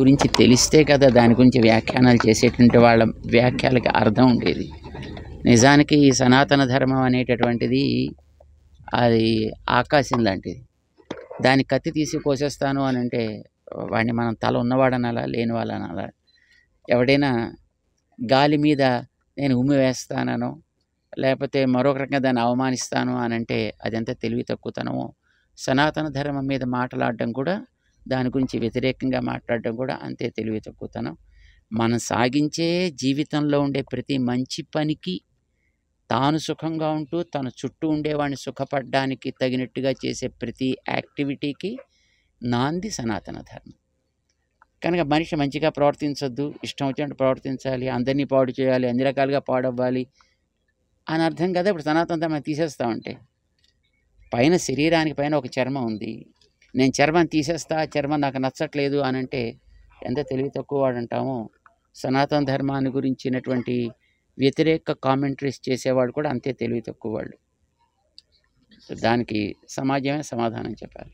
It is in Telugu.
గురించి తెలిస్తే కదా దాని గురించి వ్యాఖ్యానాలు చేసేటువంటి వాళ్ళ వ్యాఖ్యలకి అర్థం ఉండేది నిజానికి ఈ సనాతన ధర్మం అనేటటువంటిది అది ఆకాశం లాంటిది దాన్ని కత్తి తీసి కోసేస్తాను అని అంటే వాడిని మనం తల ఉన్నవాడనాలా లేని వాళ్ళనాలా ఎవడైనా గాలి మీద నేను ఉమ్మి వేస్తానను లేకపోతే మరొక రకంగా దాన్ని అవమానిస్తాను అని అంటే అదెంత తెలివి తక్కువతనమో సనాతన ధర్మం మీద మాట్లాడడం కూడా దాని గురించి వ్యతిరేకంగా మాట్లాడడం కూడా అంతే తెలివి తక్కువతనం మనం సాగించే జీవితంలో ఉండే ప్రతి మంచి పనికి తాను సుఖంగా ఉంటూ తన చుట్టూ ఉండేవాడిని సుఖపడడానికి తగినట్టుగా చేసే ప్రతి యాక్టివిటీకి నాంది సనాతన ధర్మం కనుక మనిషి మంచిగా ప్రవర్తించొద్దు ఇష్టం వచ్చినట్టు ప్రవర్తించాలి అందరినీ పాడు చేయాలి అన్ని రకాలుగా పాడవ్వాలి అని అర్థం కదా ఇప్పుడు సనాతన ధర్మం తీసేస్తామంటే పైన శరీరానికి పైన ఒక చర్మం ఉంది నేను చర్మం తీసేస్తా చర్మం నాకు నచ్చట్లేదు అని అంటే ఎంత తెలివి తక్కువ వాడంటామో సనాతన ధర్మాన్ని గురించినటువంటి వ్యతిరేక కామెంటరీస్ చేసేవాడు కూడా అంతే తెలివి తక్కువ వాళ్ళు దానికి సమాజమే సమాధానం చెప్పాలి